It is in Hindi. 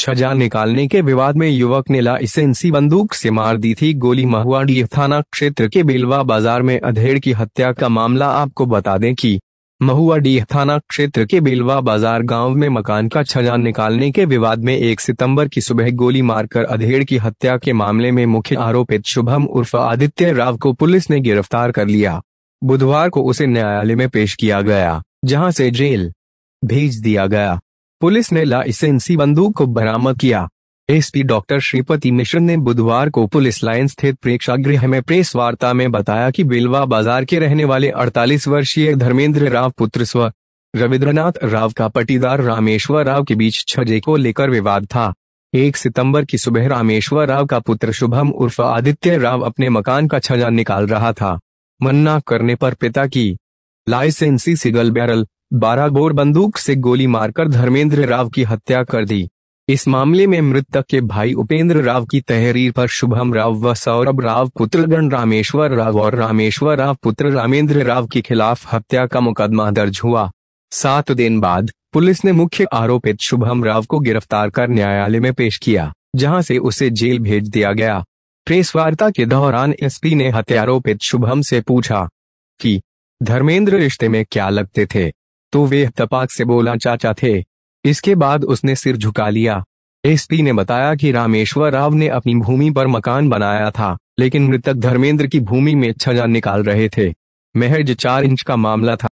छजा निकालने के विवाद में युवक ने लाइसेंसी बंदूक से मार दी थी गोली महुआ डी थाना क्षेत्र के बेलवा बाजार में अधेड़ की हत्या का मामला आपको बता दें कि महुआ डी थाना क्षेत्र के बेलवा बाजार गांव में मकान का छजा निकालने के विवाद में 1 सितंबर की सुबह गोली मारकर अधेड़ की हत्या के मामले में मुख्य आरोपित शुभम उर्फ आदित्य राव को पुलिस ने गिरफ्तार कर लिया बुधवार को उसे न्यायालय में पेश किया गया जहां से जेल भेज दिया गया पुलिस ने लाइसेंसी बंदूक को बरामद किया एसपी डॉक्टर श्रीपति मिश्र ने बुधवार को पुलिस लाइन स्थित प्रेक्षागृह में प्रेस वार्ता में बताया कि बिलवा बाजार के रहने वाले 48 वर्षीय धर्मेंद्र राव पुत्र स्व रविंद्रनाथ राव का पटीदार रामेश्वर राव के बीच छजे को लेकर विवाद था एक सितंबर की सुबह रामेश्वर राव का पुत्र शुभम उर्फ आदित्य राव अपने मकान का छजा निकाल रहा था मन्ना करने पर पिता की लाइसेंसी सिगल बैरल बारह गोर बंदूक से गोली मारकर धर्मेंद्र राव की हत्या कर दी इस मामले में मृतक के भाई उपेंद्र राव की तहरीर पर शुभम राव व सौरभ राव पुत्रगण रामेश्वर राव और रामेश्वर राव पुत्र रामेंद्र राव के खिलाफ हत्या का मुकदमा दर्ज हुआ सात दिन बाद पुलिस ने मुख्य आरोपित शुभम राव को गिरफ्तार कर न्यायालय में पेश किया जहां से उसे जेल भेज दिया गया प्रेस वार्ता के दौरान एसपी ने हत्यारोपित शुभम से पूछा कि धर्मेंद्र रिश्ते में क्या लगते थे तो वे तपाक से बोला चाचा थे इसके बाद उसने सिर झुका लिया एसपी ने बताया कि रामेश्वर राव ने अपनी भूमि पर मकान बनाया था लेकिन मृतक धर्मेंद्र की भूमि में छजा निकाल रहे थे महज चार इंच का मामला था